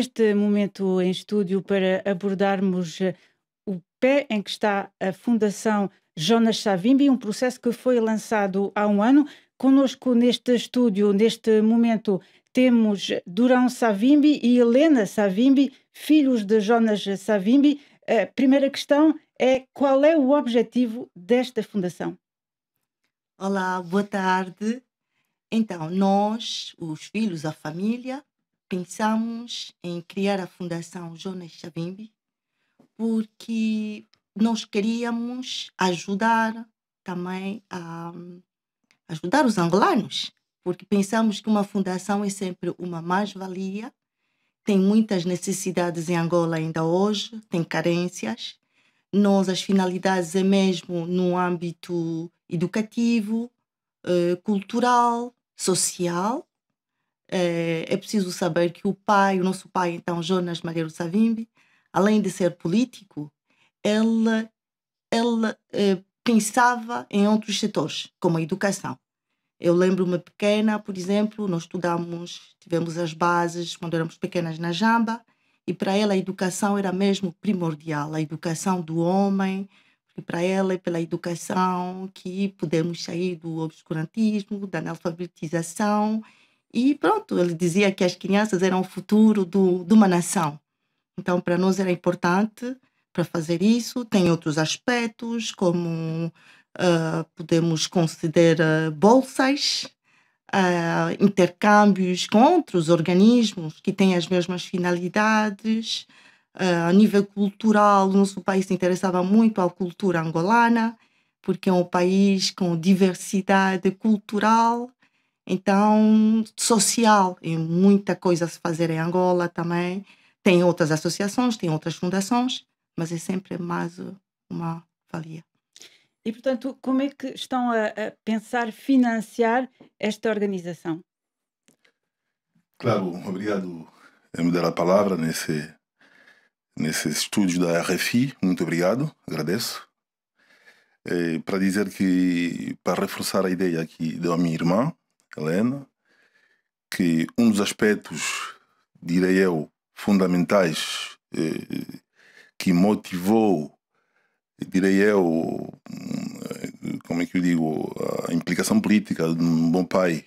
neste momento em estúdio para abordarmos eh, o pé em que está a Fundação Jonas Savimbi, um processo que foi lançado há um ano. Conosco neste estúdio, neste momento, temos Durão Savimbi e Helena Savimbi, filhos de Jonas Savimbi. A primeira questão é qual é o objetivo desta fundação? Olá, boa tarde. Então, nós, os filhos, a família, pensamos em criar a Fundação Jonas Chabimbi porque nós queríamos ajudar também a hum, ajudar os angolanos, porque pensamos que uma fundação é sempre uma mais-valia. Tem muitas necessidades em Angola ainda hoje, tem carências. Nós, as finalidades é mesmo no âmbito educativo, eh, cultural, social eh, é preciso saber que o pai, o nosso pai, então, Jonas Malheiro Savimbi, além de ser político, ele, ele eh, pensava em outros setores, como a educação. Eu lembro-me pequena, por exemplo, nós estudamos, tivemos as bases quando éramos pequenas na Jamba, e para ela a educação era mesmo primordial, a educação do homem, porque para ela é pela educação que podemos sair do obscurantismo, da analfabetização e pronto, ele dizia que as crianças eram o futuro do, de uma nação. Então, para nós era importante para fazer isso. Tem outros aspectos, como uh, podemos considerar ah, bolsas, uh, intercâmbios com outros organismos que têm as mesmas finalidades. Uh, a nível cultural, o nosso país se interessava muito à cultura angolana, porque é um país com diversidade cultural então, social, e muita coisa a se fazer em Angola também. Tem outras associações, tem outras fundações, mas é sempre mais uma valia. E, portanto, como é que estão a, a pensar financiar esta organização? Claro, obrigado por me dar a palavra nesse, nesse estúdio da RFI. Muito obrigado, agradeço. É, para dizer que, para reforçar a ideia aqui da minha irmã, Helena, que um dos aspectos, direi eu, fundamentais eh, que motivou, direi eu, eh, como é que eu digo, a implicação política de um bom pai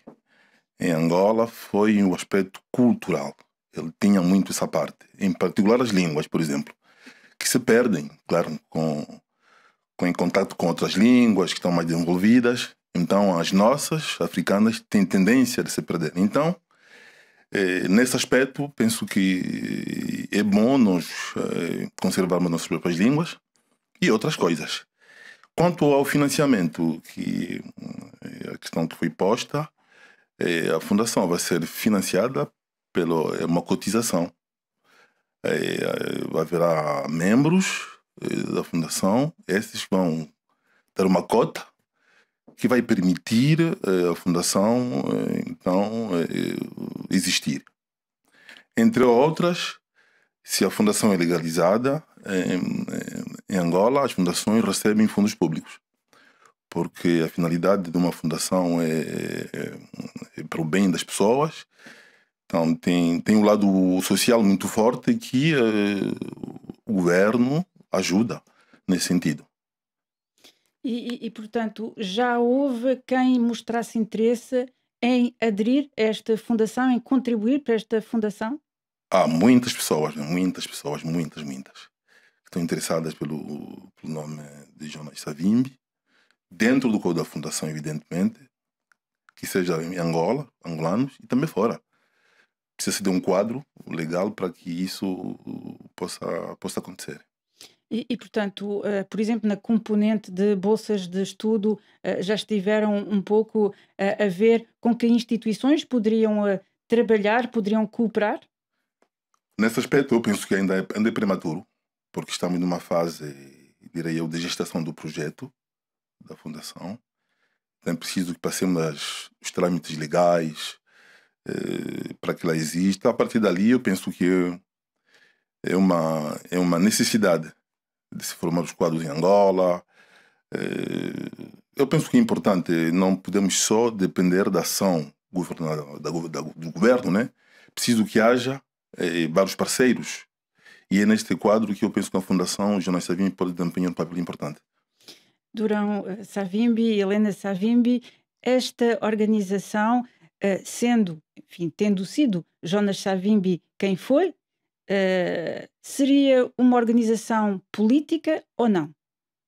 em Angola foi o aspecto cultural. Ele tinha muito essa parte, em particular as línguas, por exemplo, que se perdem, claro, com, com em contato com outras línguas que estão mais desenvolvidas então, as nossas africanas têm tendência de se perder. Então, eh, nesse aspecto, penso que eh, é bom nós eh, conservarmos nossas próprias línguas e outras coisas. Quanto ao financiamento, que eh, a questão que foi posta, a fundação vai ser financiada pela é uma cotização. haverá membros da fundação, esses vão ter uma cota que vai permitir eh, a fundação eh, então eh, existir. Entre outras, se a fundação é legalizada em Angola, as fundações recebem fundos públicos, porque a finalidade de uma fundação é, é, é para o bem das pessoas. Então tem tem um lado social muito forte que o governo ajuda nesse sentido. E, e, e, portanto, já houve quem mostrasse interesse em aderir a esta fundação, em contribuir para esta fundação? Há muitas pessoas, muitas pessoas, muitas, muitas, que estão interessadas pelo, pelo nome de Jonas Savimbi, dentro do corpo da fundação, evidentemente, que seja em Angola, angolanos, e também fora. Precisa-se de um quadro legal para que isso possa, possa acontecer. E, e portanto, uh, por exemplo, na componente de bolsas de estudo, uh, já estiveram um pouco uh, a ver com que instituições poderiam trabalhar, poderiam cooperar? Nesse aspecto, eu penso que ainda é, ainda é prematuro, porque estamos numa fase, direi eu, de gestação do projeto da Fundação. Então é preciso que passemos os trâmites legais eh, para que ela exista. A partir dali, eu penso que é uma, é uma necessidade se formar os quadros em Angola. Eh, eu penso que é importante, não podemos só depender da ação do governo, né? Preciso que haja eh, vários parceiros. E é neste quadro que eu penso que a Fundação Jonas Savimbi pode desempenhar um papel importante. Durão eh, Savimbi, Helena Savimbi, esta organização, sendo, enfim, tendo sido Jonas Savimbi quem foi, eh, seria uma organização política ou não?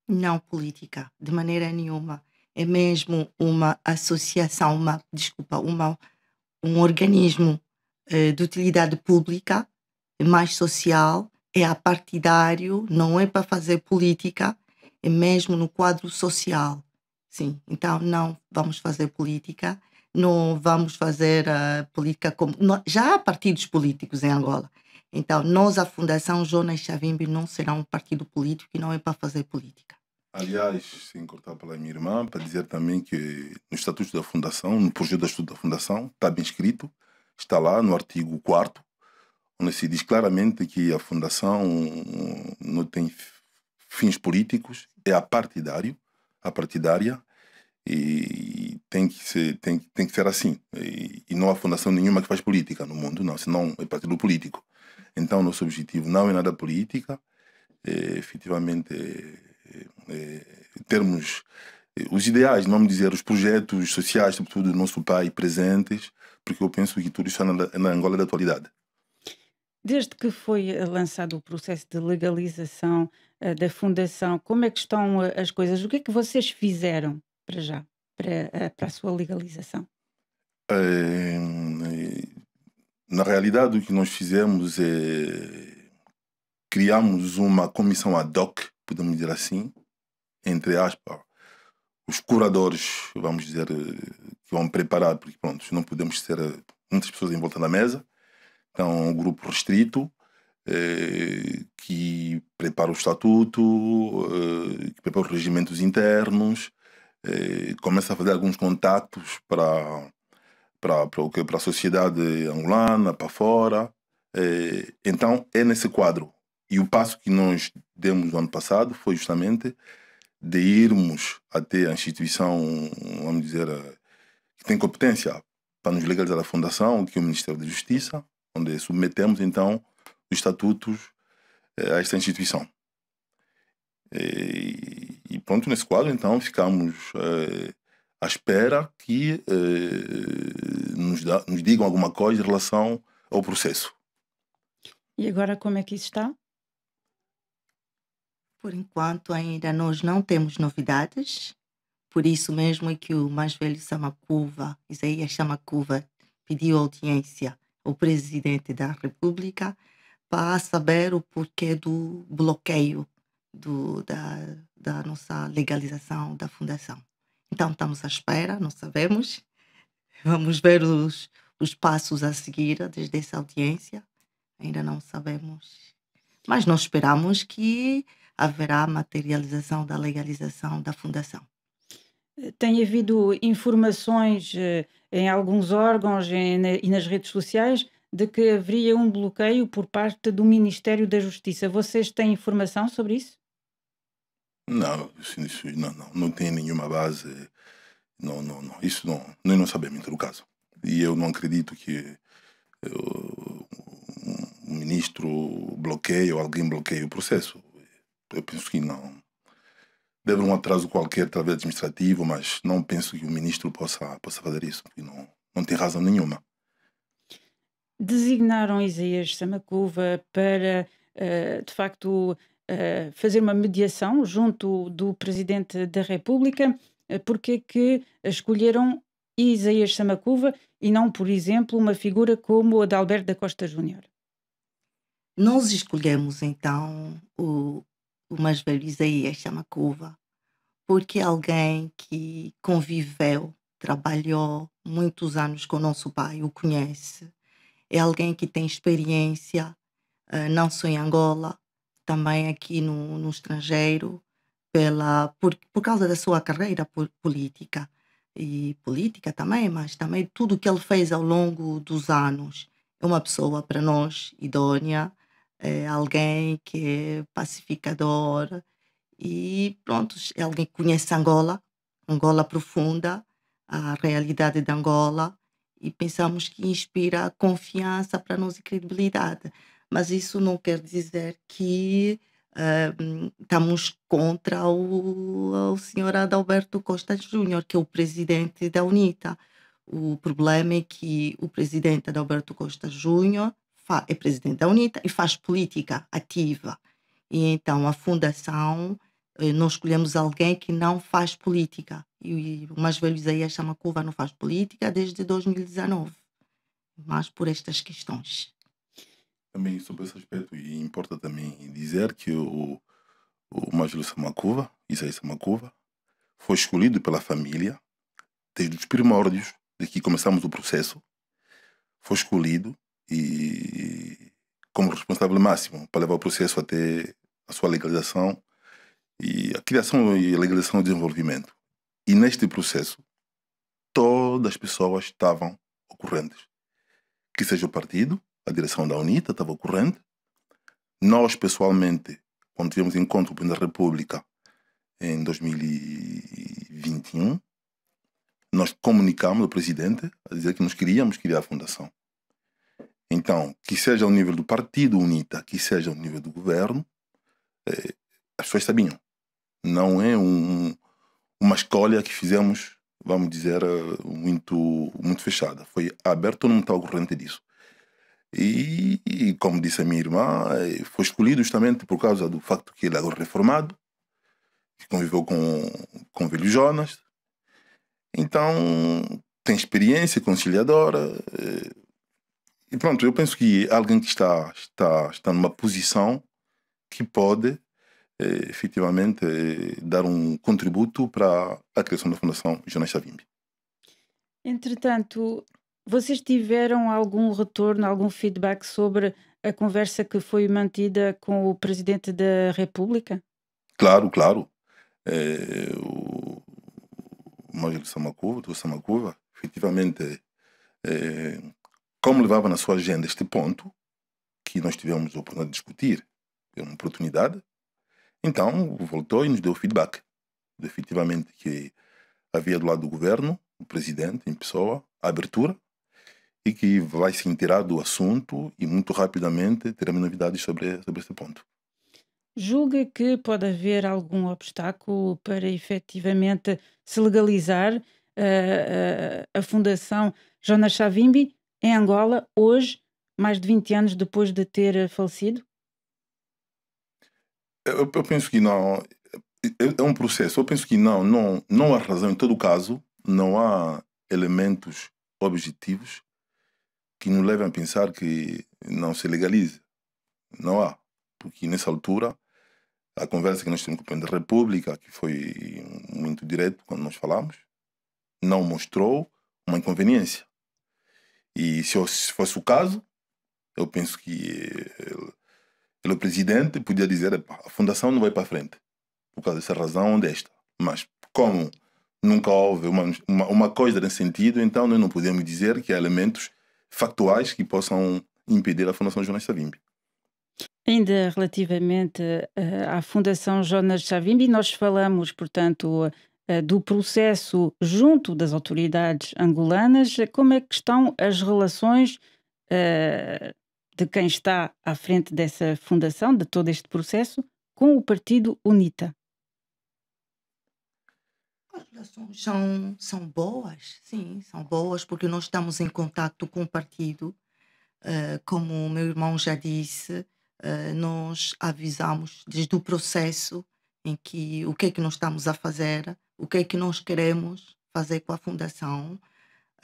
Não política, de maneira nenhuma. É mesmo uma associação, uma, desculpa, uma, um organismo eh, de utilidade pública, mais social, é apartidário, não é para fazer política, é mesmo no quadro social. Sim, então não vamos fazer política, não vamos fazer a eh, política como. Não, já há partidos políticos em Angola, então, nós, a Fundação Jonas Chavimbi, não será um partido político e não é para fazer política. Aliás, sem cortar pela minha irmã, para dizer também que no Estatuto da Fundação, no projeto de estudo da Fundação, está bem escrito, está lá no artigo 4 onde se diz claramente que a Fundação eh, não tem fins políticos, é a partidária, e tem que ser, tem, tem que ser assim. E, e não há fundação nenhuma que faz política no mundo, não, senão é partido político. Então, nosso objetivo não é nada política, é, efetivamente, é, é, termos é, os ideais, não me dizer, os projetos sociais, sobretudo do nosso pai, presentes, porque eu penso que tudo está na, na Angola da atualidade. Desde que foi eh, lançado o processo de legalização uh, da fundação, como é que estão uh, as coisas? O que é que vocês fizeram para já, para, uh, para a sua legalização? Na realidade, o que nós fizemos é criamos uma comissão ad hoc, podemos dizer assim, entre aspas, os curadores, vamos dizer, que vão preparar, porque pronto, não podemos ter eh, muitas pessoas em volta da mesa, então um grupo restrito eh, que prepara o estatuto, eh, que prepara os regimentos internos, começa a fazer alguns contatos para para a sociedade angolana, para fora. É, então, é nesse quadro. E o passo que nós demos no ano passado foi justamente de irmos até a instituição, vamos dizer, que tem competência para nos legalizar a fundação, que é o Ministério da Justiça, onde submetemos então os estatutos é, a esta instituição. É, e, pronto, nesse quadro então ficamos é, à espera que eh, nos, nos digam alguma coisa em relação ao processo. E agora como é que isso está? Por enquanto ainda nós não temos novidades, por isso mesmo é que o mais velho Samacuva, Isaías Samacuva, pediu audiência ao presidente da República para saber o porquê do bloqueio do, da, da nossa legalização da fundação. Então estamos à espera, não sabemos. Vamos ver os, os passos a seguir desde essa audiência. Ainda não sabemos. Mas nós esperamos que haverá materialização da legalização da fundação. Tem havido informações eh, em alguns órgãos eh, e nas redes sociais de que haveria um bloqueio por parte do Ministério da Justiça. Vocês têm informação sobre isso? Não, isso, isso não, não, não tem nenhuma base. Não, não, não. Isso não, nós não sabemos, em o caso. E eu não acredito que eu, um ministro bloqueie ou alguém bloqueie o processo. Eu penso que não. Deve um atraso qualquer, talvez administrativo, mas não penso que o ministro possa, possa fazer isso, porque não, não tem razão nenhuma. Designaram Isaías Samacuva para, eh, de facto, eh, fazer uma mediação junto do Presidente da República, eh, porque é que escolheram Isaías Samacuva e não, por exemplo, uma figura como a de Alberto da Costa Júnior? Nós escolhemos, então, o, o mais velho Isaías Samacuva, porque é alguém que conviveu, trabalhou muitos anos com o nosso pai, o conhece. É alguém que tem experiência, eh, não só em Angola, também aqui no, no estrangeiro pela, por, por causa da sua carreira política e política também, mas também tudo o que ele fez ao longo dos anos. É uma pessoa, para nós, idônea, é alguém que é pacificador e pronto, é alguém que conhece Angola, Angola profunda, a realidade de Angola e pensamos que inspira confiança para nós e credibilidade mas isso não quer dizer que uh, estamos contra o, o senhor Adalberto Costa Júnior, que é o presidente da UNITA. O problema é que o presidente Adalberto Costa Júnior é presidente da UNITA e faz política ativa. E então a fundação, eh, nós escolhemos alguém que não faz política. E o mais velho Isaías Chamacuva não faz política desde 2019. Mas por estas questões também sobre esse aspecto e importa também dizer que o, o Major Samakuva, Isaías Samakuva, foi escolhido pela família desde os primórdios de que começamos o processo, foi escolhido e como responsável máximo para levar o processo até a sua legalização e a criação e a legalização do desenvolvimento. E neste processo, todas as pessoas estavam ocorrentes, que seja o partido, a direção da UNITA estava ocorrendo. Nós, pessoalmente, quando tivemos encontro com a República em 2021, nós comunicámos ao presidente a dizer que nós queríamos criar a fundação. Então, que seja ao nível do partido UNITA, que seja ao nível do governo, eh, as pessoas sabiam. Não é um, uma escolha que fizemos, vamos dizer, eh, muito, muito fechada. Foi aberto, não está corrente disso. E, como disse a minha irmã, eh, foi escolhido justamente por causa do facto que ele é reformado, que conviveu com, com o velho Jonas. Então, tem experiência conciliadora. Eh, e pronto, eu penso que alguém que está, está, está numa posição que pode eh, efetivamente dar um contributo para a criação da Fundação Jonas Savimbi. Entretanto, vocês tiveram algum retorno, algum feedback sobre a conversa que foi mantida com o Presidente da República? Claro, claro. É, o Mário Samacuva, do Samacuva, efetivamente, é, como levava na sua agenda este ponto, que nós tivemos a oportunidade de discutir, é uma oportunidade, então voltou e nos deu feedback. Efetivamente que havia do lado do governo, o presidente em pessoa, a abertura e que vai se inteirar do assunto e muito rapidamente teremos novidades sobre, sobre este ponto. Julga que pode haver algum obstáculo para efetivamente se legalizar uh, uh, a Fundação Jonas Savimbi em Angola hoje, mais de 20 anos depois de ter eh, falecido? Eu, eu penso que não. É, é um processo. Eu penso que não, não, não há razão. Em todo caso, não há elementos objetivos que nos levem a pensar que não se legaliza. Não há. Porque nessa altura, a conversa que nós temos com o presidente da República, que foi muito direto quando nós falamos, não mostrou uma inconveniência. E se, se fosse o caso, eu penso que ele, eh, ele, o presidente, podia dizer: a fundação não vai para frente, por causa dessa razão desta. Mas como nunca houve uma, uma, uma coisa nesse sentido, então nós não podemos dizer que há elementos factuais que possam impedir a Fundação Jonas Savimbi. Ainda relativamente uh, à Fundação Jonas Savimbi, nós falamos, portanto, uh, do processo junto das autoridades angolanas. Como é que estão as relações uh, de quem está à frente dessa fundação, de todo este processo, com o partido UNITA? As relações são, são boas, sim, são boas, porque nós estamos em contato com o partido. Uh, eh, como o meu irmão já disse, uh, nós avisamos desde o processo em que o que é que nós estamos a fazer, o que é que nós queremos fazer com a fundação.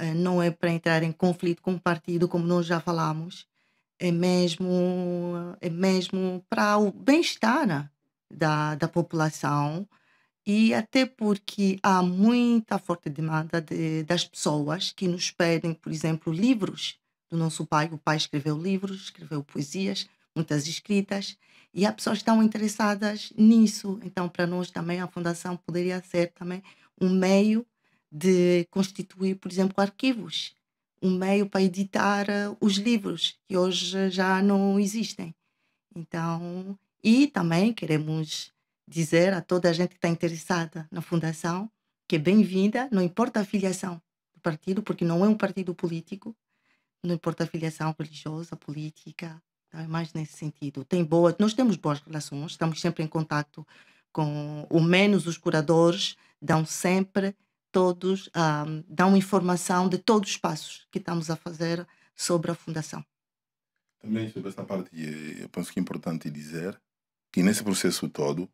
Uh, não é para entrar em conflito com o partido, como nós já falamos, é mesmo, é mesmo para o bem-estar da, da população e até porque há muita forte demanda de, das pessoas que nos pedem, por exemplo, livros do nosso pai. O pai escreveu livros, escreveu poesias, muitas escritas, e há pessoas que estão interessadas nisso. Então, para nós também, a Fundação poderia ser também um meio de constituir, por exemplo, arquivos, um meio para editar eh, os livros que hoje já não existem. Então, e também queremos dizer a toda a gente que está interessada na Fundação que é bem-vinda, não importa a filiação do partido, porque não é um partido político, não importa a filiação religiosa, política, tá? é mais nesse sentido. Tem boa, nós temos boas relações, estamos sempre em contato com, o menos os curadores dão sempre todos, um, ah, dão informação de todos os passos que estamos a fazer sobre a fundação. Também sobre essa parte, eh, eu penso que é importante dizer que nesse processo todo,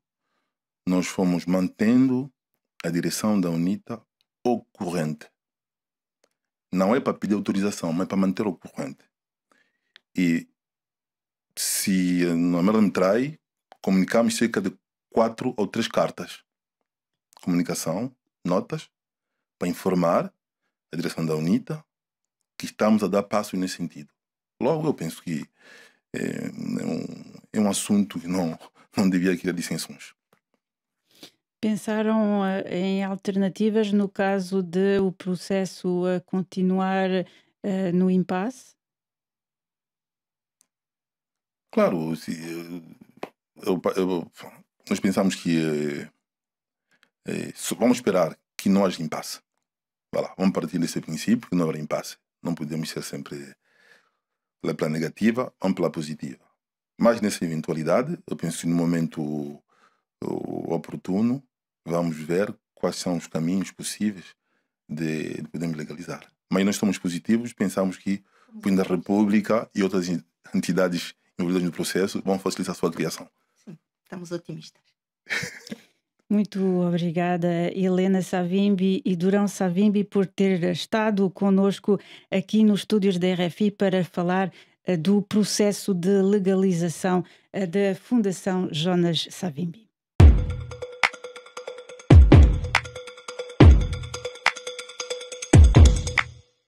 nós fomos mantendo a direção da UNITA ao corrente. Não é para pedir autorização, mas para manter ocorrente. corrente. E se a merda me trai, comunicamos cerca de quatro ou três cartas. Comunicação, notas, para informar a direção da UNITA que estamos a dar passo nesse sentido. Logo, eu penso que é, é, um, é um assunto que não, não devia criar dissensões. Pensaram eh, em alternativas no caso de o processo a continuar eh, no impasse? Claro, se- eh, eu- eu- nós pensamos que só vamos esperar que não haja impasse. lá, vamos partir desse princípio que não haverá impasse. Não podemos ser sempre pela pela negativa ou pela positiva. Mas nessa eventualidade, eu penso que no momento oportuno, Vamos ver quais são os caminhos possíveis de, de podermos legalizar. Mas nós estamos positivos, pensamos que o Fundo da República e outras entidades envolvidas no processo vão facilitar a sua criação. Sim, estamos otimistas. Muito obrigada, Helena Savimbi e Durão Savimbi, por ter estado conosco aqui nos estúdios da RFI para falar eh, do processo de legalização eh, da Fundação Jonas Savimbi.